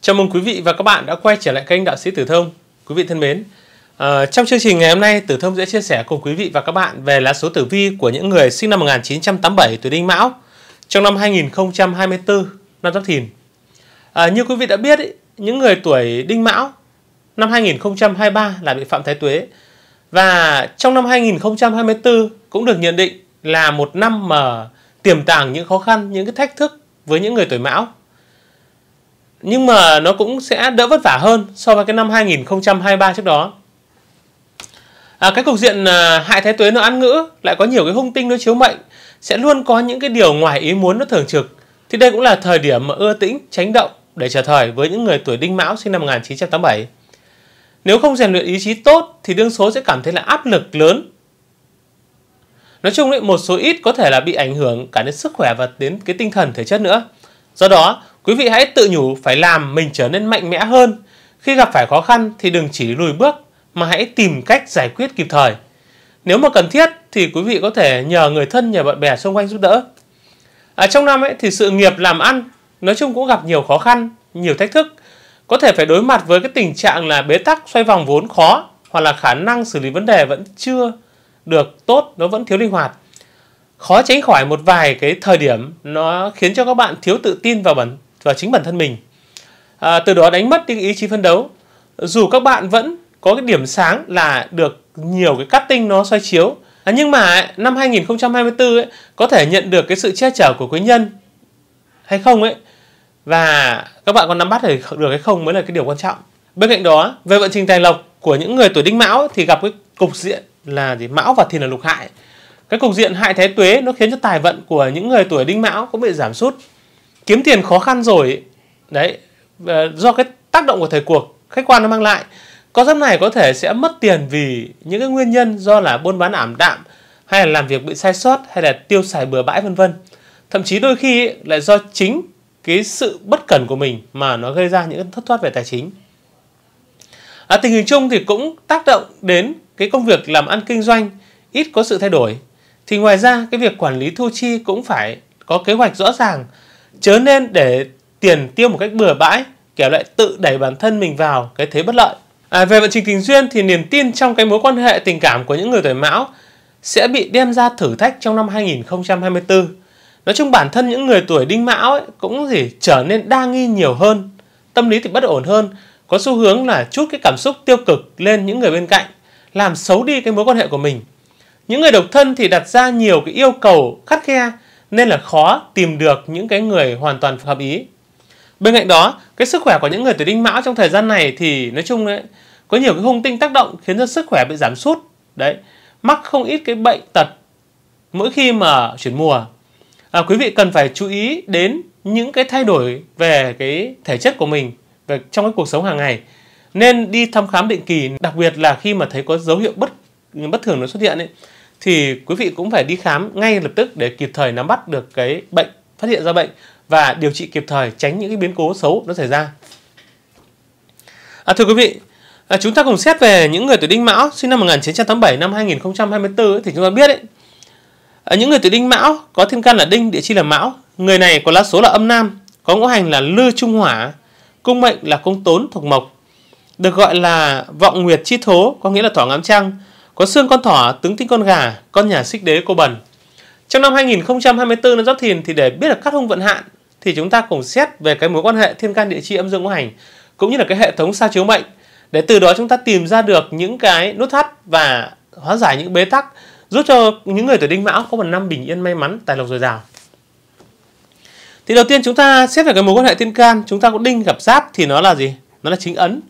Chào mừng quý vị và các bạn đã quay trở lại kênh Đạo sĩ Tử Thông. Quý vị thân mến, à, trong chương trình ngày hôm nay, Tử Thông sẽ chia sẻ cùng quý vị và các bạn về lá số tử vi của những người sinh năm 1987 tuổi Đinh Mão trong năm 2024, năm Giáp Thìn. À, như quý vị đã biết, ý, những người tuổi Đinh Mão năm 2023 là bị phạm thái tuế và trong năm 2024 cũng được nhận định là một năm mà tiềm tàng những khó khăn, những cái thách thức với những người tuổi Mão nhưng mà nó cũng sẽ đỡ vất vả hơn so với cái năm 2023 trước đó. À, cái cục diện à, hại thái tuế nó ăn ngữ lại có nhiều cái hung tinh nó chiếu mệnh sẽ luôn có những cái điều ngoài ý muốn nó thường trực. Thì đây cũng là thời điểm mà ưa tĩnh, tránh động để chờ thời với những người tuổi đinh mão sinh năm 1987. Nếu không rèn luyện ý chí tốt thì đương số sẽ cảm thấy là áp lực lớn. Nói chung ấy, một số ít có thể là bị ảnh hưởng cả đến sức khỏe và đến cái tinh thần thể chất nữa. Do đó, Quý vị hãy tự nhủ phải làm mình trở nên mạnh mẽ hơn. Khi gặp phải khó khăn thì đừng chỉ lùi bước mà hãy tìm cách giải quyết kịp thời. Nếu mà cần thiết thì quý vị có thể nhờ người thân, nhờ bạn bè xung quanh giúp đỡ. À, trong năm ấy thì sự nghiệp làm ăn nói chung cũng gặp nhiều khó khăn, nhiều thách thức. Có thể phải đối mặt với cái tình trạng là bế tắc, xoay vòng vốn khó hoặc là khả năng xử lý vấn đề vẫn chưa được tốt, nó vẫn thiếu linh hoạt. Khó tránh khỏi một vài cái thời điểm nó khiến cho các bạn thiếu tự tin vào bản và chính bản thân mình. À, từ đó đánh mất đi ý chí phấn đấu. Dù các bạn vẫn có cái điểm sáng là được nhiều cái cutting nó xoay chiếu. À, nhưng mà năm 2024 ấy, có thể nhận được cái sự che chở của quý nhân hay không ấy và các bạn có nắm bắt được hay không mới là cái điều quan trọng. Bên cạnh đó, về vận trình tài lộc của những người tuổi đinh mão thì gặp cái cục diện là gì mão và thì là lục hại cái cục diện hại thái tuế nó khiến cho tài vận của những người tuổi đinh mão cũng bị giảm sút kiếm tiền khó khăn rồi đấy do cái tác động của thời cuộc khách quan nó mang lại con giáp này có thể sẽ mất tiền vì những cái nguyên nhân do là buôn bán ảm đạm hay là làm việc bị sai sót hay là tiêu xài bừa bãi vân vân thậm chí đôi khi lại do chính cái sự bất cẩn của mình mà nó gây ra những thất thoát về tài chính à, tình hình chung thì cũng tác động đến cái công việc làm ăn kinh doanh ít có sự thay đổi thì ngoài ra cái việc quản lý thu chi cũng phải có kế hoạch rõ ràng Chớ nên để tiền tiêu một cách bừa bãi, kẻo lại tự đẩy bản thân mình vào cái thế bất lợi. À, về vận trình tình duyên thì niềm tin trong cái mối quan hệ tình cảm của những người tuổi mão sẽ bị đem ra thử thách trong năm 2024. Nói chung bản thân những người tuổi đinh mão ấy, cũng gì trở nên đa nghi nhiều hơn, tâm lý thì bất ổn hơn, có xu hướng là chút cái cảm xúc tiêu cực lên những người bên cạnh, làm xấu đi cái mối quan hệ của mình. Những người độc thân thì đặt ra nhiều cái yêu cầu khắt khe nên là khó tìm được những cái người hoàn toàn hợp ý. Bên cạnh đó, cái sức khỏe của những người tuổi đinh mão trong thời gian này thì nói chung đấy, có nhiều cái hung tinh tác động khiến cho sức khỏe bị giảm sút. Đấy, mắc không ít cái bệnh tật mỗi khi mà chuyển mùa. À, quý vị cần phải chú ý đến những cái thay đổi về cái thể chất của mình về trong cái cuộc sống hàng ngày. Nên đi thăm khám định kỳ, đặc biệt là khi mà thấy có dấu hiệu bất bất thường nó xuất hiện ấy thì quý vị cũng phải đi khám ngay lập tức để kịp thời nắm bắt được cái bệnh, phát hiện ra bệnh và điều trị kịp thời tránh những cái biến cố xấu nó xảy ra. À, thưa quý vị, à, chúng ta cùng xét về những người tuổi Đinh Mão sinh năm 1987 năm 2024 ấy, thì chúng ta biết đấy, à, những người tuổi Đinh Mão có thiên can là Đinh, địa chi là Mão, người này có lá số là âm nam, có ngũ hành là Lư Trung Hỏa, cung mệnh là cung Tốn thuộc Mộc, được gọi là vọng nguyệt chi thố có nghĩa là thỏ ngắm trăng có xương con thỏ, tướng tinh con gà, con nhà xích đế cô bần. Trong năm 2024 năm Giáp Thìn thì để biết được cát hung vận hạn thì chúng ta cùng xét về cái mối quan hệ thiên can địa chi âm dương ngũ hành cũng như là cái hệ thống sao chiếu mệnh để từ đó chúng ta tìm ra được những cái nút thắt và hóa giải những bế tắc giúp cho những người tuổi đinh mão có một năm bình yên may mắn tài lộc dồi dào thì đầu tiên chúng ta xét về cái mối quan hệ thiên can chúng ta có đinh gặp giáp thì nó là gì nó là chính ấn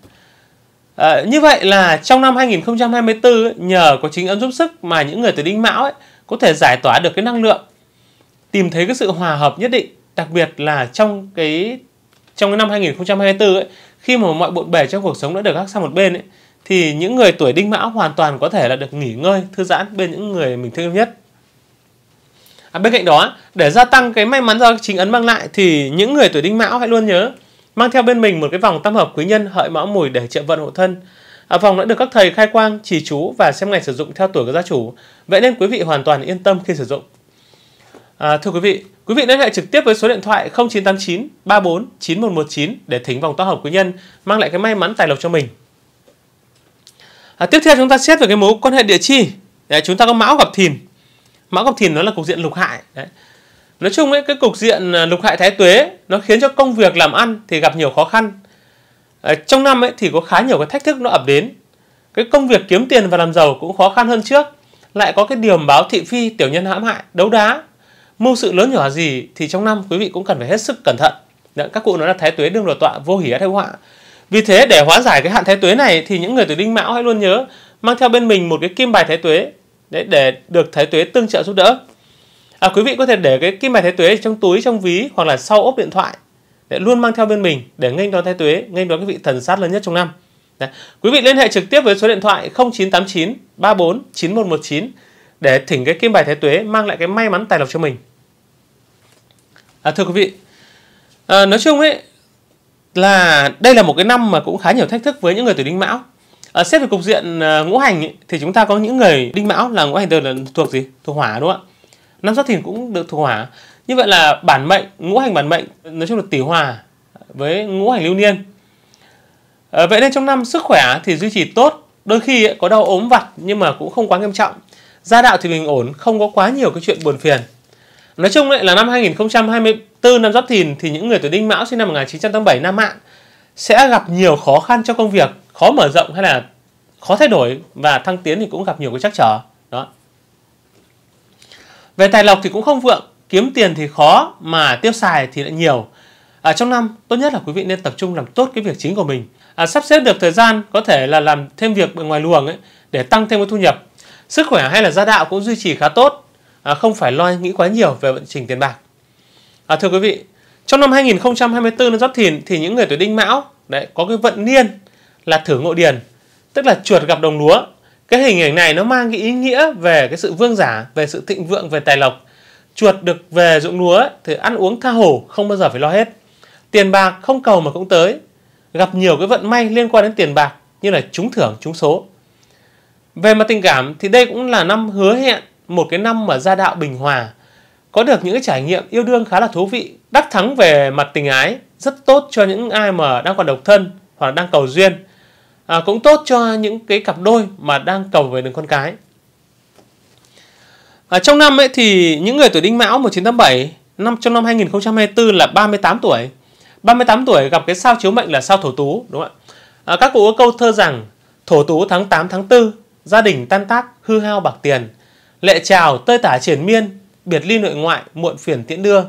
À, như vậy là trong năm 2024 nhờ có chính ấn giúp sức mà những người tuổi đinh mão ấy có thể giải tỏa được cái năng lượng tìm thấy cái sự hòa hợp nhất định đặc biệt là trong cái trong cái năm 2024 ấy khi mà mọi bộn bề trong cuộc sống đã được gác sang một bên ấy thì những người tuổi đinh mão hoàn toàn có thể là được nghỉ ngơi thư giãn bên những người mình thương yêu nhất à, bên cạnh đó để gia tăng cái may mắn do chính ấn mang lại thì những người tuổi đinh mão hãy luôn nhớ mang theo bên mình một cái vòng tam hợp quý nhân hợi mão mùi để trợ vận hộ thân. À, vòng đã được các thầy khai quang, chỉ chú và xem ngày sử dụng theo tuổi của gia chủ, vậy nên quý vị hoàn toàn yên tâm khi sử dụng. À, thưa quý vị, quý vị liên hệ trực tiếp với số điện thoại 0989 34 9119 để thỉnh vòng tam hợp quý nhân mang lại cái may mắn tài lộc cho mình. À, tiếp theo chúng ta xét về cái mối quan hệ địa chi. Đấy, chúng ta có mão gặp thìn. Mão gặp thìn nó là cục diện lục hại. Đấy nói chung ấy cái cục diện à, lục hại thái tuế nó khiến cho công việc làm ăn thì gặp nhiều khó khăn à, trong năm ấy thì có khá nhiều cái thách thức nó ập đến cái công việc kiếm tiền và làm giàu cũng khó khăn hơn trước lại có cái điểm báo thị phi tiểu nhân hãm hại đấu đá mưu sự lớn nhỏ gì thì trong năm quý vị cũng cần phải hết sức cẩn thận Đấy, dạ, các cụ nói là thái tuế đương đột tọa vô hỉ theo họa vì thế để hóa giải cái hạn thái tuế này thì những người tuổi đinh mão hãy luôn nhớ mang theo bên mình một cái kim bài thái tuế để, để được thái tuế tương trợ giúp đỡ à, quý vị có thể để cái kim bài thái tuế trong túi trong ví hoặc là sau ốp điện thoại để luôn mang theo bên mình để nghênh đón thái tuế nghênh đón cái vị thần sát lớn nhất trong năm Đấy. quý vị liên hệ trực tiếp với số điện thoại 0989 34 9119 để thỉnh cái kim bài thái tuế mang lại cái may mắn tài lộc cho mình à, thưa quý vị à, nói chung ấy là đây là một cái năm mà cũng khá nhiều thách thức với những người tuổi đinh mão à, xét về cục diện à, ngũ hành ấy, thì chúng ta có những người đinh mão là ngũ hành từ là thuộc gì thuộc hỏa đúng không ạ năm sát thìn cũng được thuộc hỏa như vậy là bản mệnh ngũ hành bản mệnh nói chung là tỷ hòa với ngũ hành lưu niên à, vậy nên trong năm sức khỏe thì duy trì tốt đôi khi có đau ốm vặt nhưng mà cũng không quá nghiêm trọng gia đạo thì bình ổn không có quá nhiều cái chuyện buồn phiền nói chung lại là năm 2024 năm giáp thìn thì những người tuổi đinh mão sinh năm 1987 nam mạng sẽ gặp nhiều khó khăn trong công việc khó mở rộng hay là khó thay đổi và thăng tiến thì cũng gặp nhiều cái trắc trở đó về tài lộc thì cũng không vượng, kiếm tiền thì khó mà tiêu xài thì lại nhiều. À, trong năm, tốt nhất là quý vị nên tập trung làm tốt cái việc chính của mình. À, sắp xếp được thời gian có thể là làm thêm việc ngoài luồng ấy để tăng thêm cái thu nhập. Sức khỏe hay là gia đạo cũng duy trì khá tốt, à, không phải lo nghĩ quá nhiều về vận trình tiền bạc. À, thưa quý vị, trong năm 2024 năm Giáp Thìn thì những người tuổi Đinh Mão đấy có cái vận niên là thử ngộ điền, tức là chuột gặp đồng lúa cái hình ảnh này nó mang cái ý nghĩa về cái sự vương giả, về sự thịnh vượng, về tài lộc. Chuột được về ruộng lúa thì ăn uống tha hồ, không bao giờ phải lo hết. Tiền bạc không cầu mà cũng tới. Gặp nhiều cái vận may liên quan đến tiền bạc như là trúng thưởng, trúng số. Về mặt tình cảm thì đây cũng là năm hứa hẹn, một cái năm mà gia đạo bình hòa, có được những cái trải nghiệm yêu đương khá là thú vị, đắc thắng về mặt tình ái, rất tốt cho những ai mà đang còn độc thân hoặc là đang cầu duyên à, cũng tốt cho những cái cặp đôi mà đang cầu về đường con cái à, trong năm ấy thì những người tuổi đinh mão 1987 năm trong năm 2024 là 38 tuổi 38 tuổi gặp cái sao chiếu mệnh là sao thổ tú đúng không ạ à, các cụ có câu thơ rằng thổ tú tháng 8 tháng 4 gia đình tan tác hư hao bạc tiền lệ trào tơi tả triển miên biệt ly nội ngoại muộn phiền tiễn đưa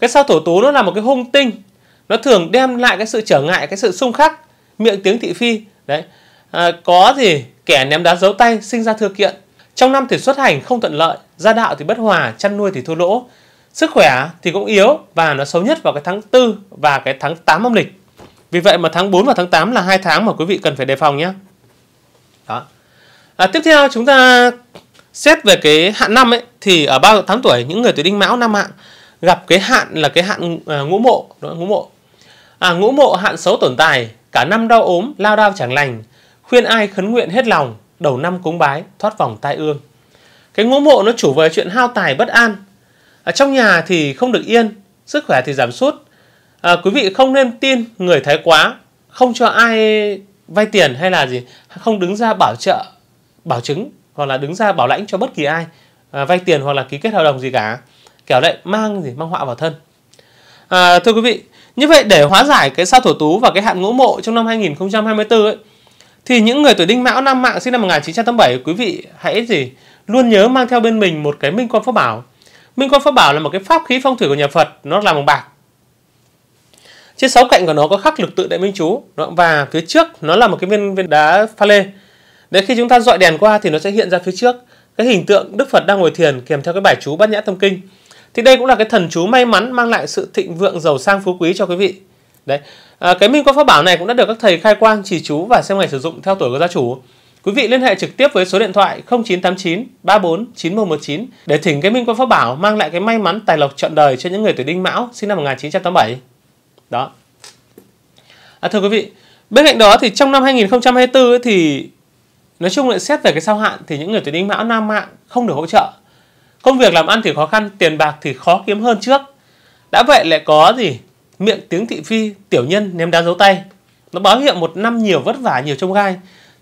cái sao thổ tú nó là một cái hung tinh nó thường đem lại cái sự trở ngại cái sự xung khắc miệng tiếng thị phi đấy à, có thì kẻ ném đá giấu tay sinh ra thừa kiện trong năm thì xuất hành không thuận lợi gia đạo thì bất hòa chăn nuôi thì thua lỗ sức khỏe thì cũng yếu và nó xấu nhất vào cái tháng 4 và cái tháng 8 âm lịch vì vậy mà tháng 4 và tháng 8 là hai tháng mà quý vị cần phải đề phòng nhé đó à, tiếp theo chúng ta xét về cái hạn năm ấy thì ở ba tháng tuổi những người tuổi đinh mão năm hạn gặp cái hạn là cái hạn à, ngũ mộ đó, ngũ mộ à, ngũ mộ hạn xấu tồn tài cả năm đau ốm, lao đao chẳng lành, khuyên ai khấn nguyện hết lòng, đầu năm cúng bái, thoát vòng tai ương. Cái ngũ mộ nó chủ về chuyện hao tài bất an. Ở trong nhà thì không được yên, sức khỏe thì giảm sút. À, quý vị không nên tin người thái quá, không cho ai vay tiền hay là gì, không đứng ra bảo trợ, bảo chứng hoặc là đứng ra bảo lãnh cho bất kỳ ai à, vay tiền hoặc là ký kết hợp đồng gì cả. Kẻo lại mang gì mang họa vào thân. À, thưa quý vị, như vậy để hóa giải cái sao thổ tú và cái hạn ngũ mộ trong năm 2024 ấy, thì những người tuổi đinh mão nam mạng sinh năm 1987 quý vị hãy gì luôn nhớ mang theo bên mình một cái minh quan pháp bảo. Minh quan pháp bảo là một cái pháp khí phong thủy của nhà Phật, nó làm bằng bạc. Trên sáu cạnh của nó có khắc lực tự đại minh chú và phía trước nó là một cái viên viên đá pha lê. để khi chúng ta dọi đèn qua thì nó sẽ hiện ra phía trước cái hình tượng Đức Phật đang ngồi thiền kèm theo cái bài chú Bát Nhã Tâm Kinh thì đây cũng là cái thần chú may mắn mang lại sự thịnh vượng giàu sang phú quý cho quý vị đấy à, cái minh quan pháp bảo này cũng đã được các thầy khai quang chỉ chú và xem ngày sử dụng theo tuổi của gia chủ Quý vị liên hệ trực tiếp với số điện thoại 0989 34 9119 để thỉnh cái minh quân pháp bảo mang lại cái may mắn tài lộc trọn đời cho những người tuổi đinh mão sinh năm 1987. Đó. À, thưa quý vị, bên cạnh đó thì trong năm 2024 thì nói chung lại xét về cái sao hạn thì những người tuổi đinh mão nam mạng không được hỗ trợ Công việc làm ăn thì khó khăn, tiền bạc thì khó kiếm hơn trước. Đã vậy lại có gì? Miệng tiếng thị phi, tiểu nhân ném đá dấu tay. Nó báo hiệu một năm nhiều vất vả, nhiều trông gai.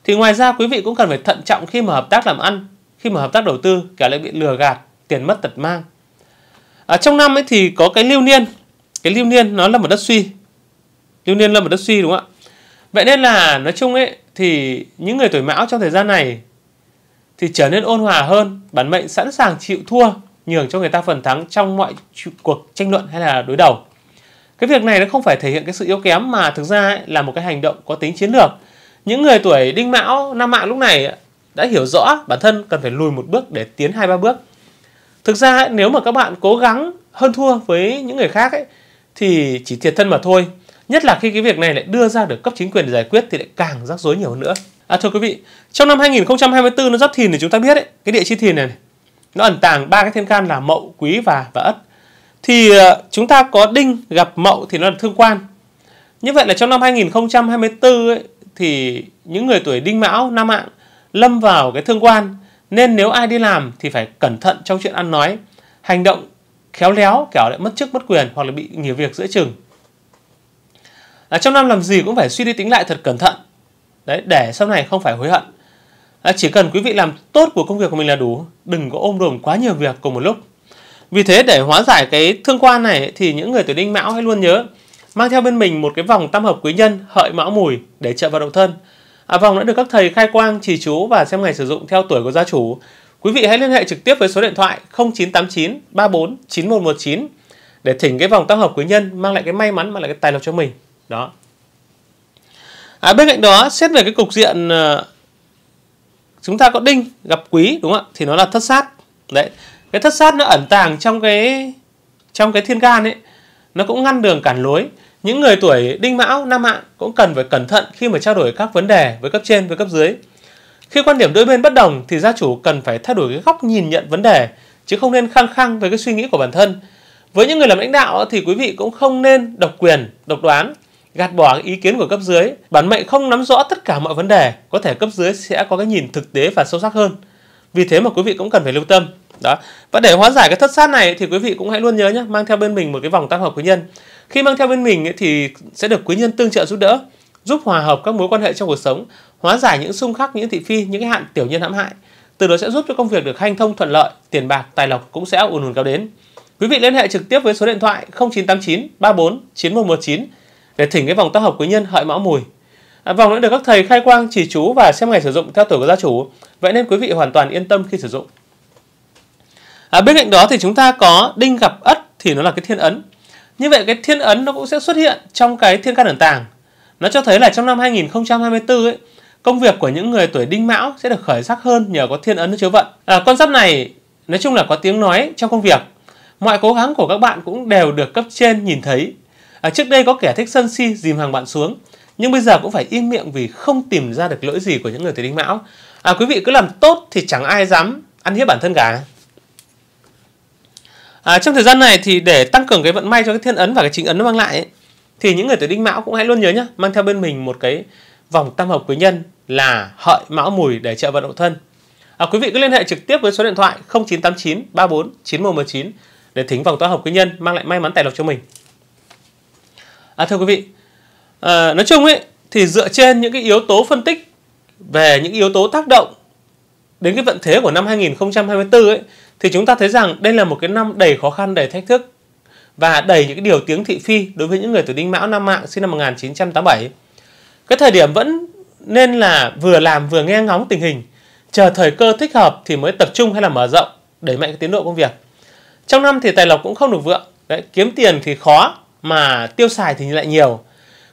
Thì ngoài ra quý vị cũng cần phải thận trọng khi mà hợp tác làm ăn, khi mà hợp tác đầu tư, kẻ lại bị lừa gạt, tiền mất tật mang. À, trong năm ấy thì có cái lưu niên, cái lưu niên nó là một đất suy. Lưu niên là một đất suy đúng không ạ? Vậy nên là nói chung ấy thì những người tuổi mão trong thời gian này thì trở nên ôn hòa hơn, bản mệnh sẵn sàng chịu thua, nhường cho người ta phần thắng trong mọi cuộc tranh luận hay là đối đầu. Cái việc này nó không phải thể hiện cái sự yếu kém mà thực ra ấy, là một cái hành động có tính chiến lược. Những người tuổi đinh mão, nam mạng lúc này đã hiểu rõ bản thân cần phải lùi một bước để tiến hai ba bước. Thực ra ấy, nếu mà các bạn cố gắng hơn thua với những người khác ấy, thì chỉ thiệt thân mà thôi. Nhất là khi cái việc này lại đưa ra được cấp chính quyền để giải quyết thì lại càng rắc rối nhiều hơn nữa. À, thưa quý vị, trong năm 2024 nó rất thìn thì chúng ta biết ấy, cái địa chi thìn này, này nó ẩn tàng ba cái thiên can là mậu, quý và và ất. Thì ờ, chúng ta có đinh gặp mậu thì nó là thương quan. Như vậy là trong năm 2024 ấy, thì những người tuổi đinh mão, nam mạng lâm vào cái thương quan nên nếu ai đi làm thì phải cẩn thận trong chuyện ăn nói, hành động khéo léo kẻo lại mất chức mất quyền hoặc là bị nghỉ việc giữa chừng. À, trong năm làm gì cũng phải suy đi tính lại thật cẩn thận đấy để sau này không phải hối hận à, chỉ cần quý vị làm tốt của công việc của mình là đủ đừng có ôm đồm quá nhiều việc cùng một lúc vì thế để hóa giải cái thương quan này thì những người tuổi đinh mão hãy luôn nhớ mang theo bên mình một cái vòng tam hợp quý nhân hợi mão mùi để trợ vào độc thân à, vòng đã được các thầy khai quang trì chú và xem ngày sử dụng theo tuổi của gia chủ quý vị hãy liên hệ trực tiếp với số điện thoại 0989 34 9119 để thỉnh cái vòng tam hợp quý nhân mang lại cái may mắn mang lại cái tài lộc cho mình đó à, bên cạnh đó xét về cái cục diện ờ, chúng ta có đinh gặp quý đúng không ạ thì nó là thất sát đấy cái thất sát nó ẩn tàng trong cái trong cái thiên can ấy nó cũng ngăn đường cản lối những người tuổi đinh mão nam mạng cũng cần phải cẩn thận khi mà trao đổi các vấn đề với cấp trên với cấp dưới khi quan điểm đôi bên bất đồng thì gia chủ cần phải thay đổi cái góc nhìn nhận vấn đề chứ không nên khăng khăng với cái suy nghĩ của bản thân với những người làm lãnh đạo thì quý vị cũng không nên độc quyền độc đoán gạt bỏ ý kiến của cấp dưới. Bản mệnh không nắm rõ tất cả mọi vấn đề, có thể cấp dưới sẽ có cái nhìn thực tế và sâu sắc hơn. Vì thế mà quý vị cũng cần phải lưu tâm. Đó. Và để hóa giải cái thất sát này thì quý vị cũng hãy luôn nhớ nhé, mang theo bên mình một cái vòng tam hợp quý nhân. Khi mang theo bên mình thì sẽ được quý nhân tương trợ giúp đỡ, giúp hòa hợp các mối quan hệ trong cuộc sống, hóa giải những xung khắc, những thị phi, những cái hạn tiểu nhân hãm hại. Từ đó sẽ giúp cho công việc được hanh thông thuận lợi, tiền bạc, tài lộc cũng sẽ ùn ùn kéo đến. Quý vị liên hệ trực tiếp với số điện thoại 0989 34 9119 để thỉnh cái vòng tác hợp quý nhân hợi mão mùi. À, vòng đã được các thầy khai quang chỉ chú và xem ngày sử dụng theo tuổi của gia chủ, vậy nên quý vị hoàn toàn yên tâm khi sử dụng. À, bên cạnh đó thì chúng ta có đinh gặp ất thì nó là cái thiên ấn. Như vậy cái thiên ấn nó cũng sẽ xuất hiện trong cái thiên can ẩn tàng. Nó cho thấy là trong năm 2024 ấy, công việc của những người tuổi đinh mão sẽ được khởi sắc hơn nhờ có thiên ấn chiếu vận. À, con giáp này nói chung là có tiếng nói trong công việc. Mọi cố gắng của các bạn cũng đều được cấp trên nhìn thấy À, trước đây có kẻ thích sân si dìm hàng bạn xuống, nhưng bây giờ cũng phải im miệng vì không tìm ra được lỗi gì của những người tuổi đinh mão. À, quý vị cứ làm tốt thì chẳng ai dám ăn hiếp bản thân cả. À, trong thời gian này thì để tăng cường cái vận may cho cái thiên ấn và cái chính ấn nó mang lại ấy, thì những người tuổi đinh mão cũng hãy luôn nhớ nhá mang theo bên mình một cái vòng tam hợp quý nhân là hợi mão mùi để trợ vận hậu thân à, quý vị cứ liên hệ trực tiếp với số điện thoại 0989 34 9119 để thính vòng tam hợp quý nhân mang lại may mắn tài lộc cho mình à, thưa quý vị à, nói chung ấy thì dựa trên những cái yếu tố phân tích về những yếu tố tác động đến cái vận thế của năm 2024 ấy thì chúng ta thấy rằng đây là một cái năm đầy khó khăn đầy thách thức và đầy những cái điều tiếng thị phi đối với những người tuổi đinh mão năm mạng sinh năm 1987 cái thời điểm vẫn nên là vừa làm vừa nghe ngóng tình hình chờ thời cơ thích hợp thì mới tập trung hay là mở rộng đẩy mạnh cái tiến độ công việc trong năm thì tài lộc cũng không được vượng Đấy, kiếm tiền thì khó mà tiêu xài thì lại nhiều.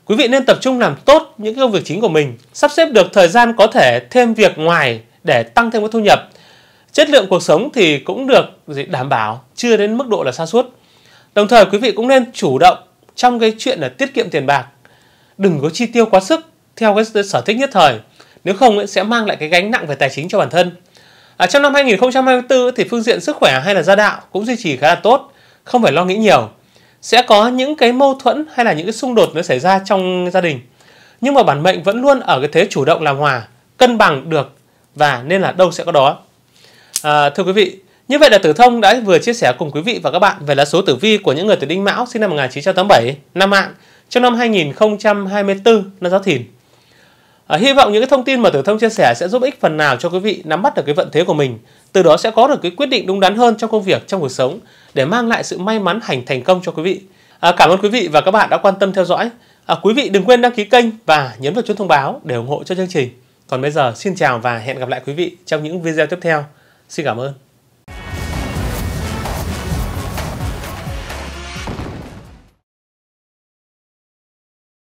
Quý vị nên tập trung làm tốt những công việc chính của mình, sắp xếp được thời gian có thể thêm việc ngoài để tăng thêm cái thu nhập. Chất lượng cuộc sống thì cũng được đảm bảo, chưa đến mức độ là xa suốt. Đồng thời quý vị cũng nên chủ động trong cái chuyện là tiết kiệm tiền bạc. Đừng có chi tiêu quá sức theo cái sở thích nhất thời. Nếu không sẽ mang lại cái gánh nặng về tài chính cho bản thân. À, trong năm 2024 thì phương diện sức khỏe hay là gia đạo cũng duy trì khá là tốt, không phải lo nghĩ nhiều sẽ có những cái mâu thuẫn hay là những cái xung đột nó xảy ra trong gia đình nhưng mà bản mệnh vẫn luôn ở cái thế chủ động làm hòa cân bằng được và nên là đâu sẽ có đó à, thưa quý vị như vậy là Tử Thông đã vừa chia sẻ cùng quý vị và các bạn về lá số tử vi của những người tuổi Đinh Mão sinh năm 1987, năm mạng trong năm 2024, năm Giáp Thìn. À, hy vọng những cái thông tin mà Tử Thông chia sẻ sẽ giúp ích phần nào cho quý vị nắm bắt được cái vận thế của mình, từ đó sẽ có được cái quyết định đúng đắn hơn trong công việc, trong cuộc sống để mang lại sự may mắn hành thành công cho quý vị. À, cảm ơn quý vị và các bạn đã quan tâm theo dõi. À, quý vị đừng quên đăng ký kênh và nhấn vào chuông thông báo để ủng hộ cho chương trình. Còn bây giờ xin chào và hẹn gặp lại quý vị trong những video tiếp theo. Xin cảm ơn.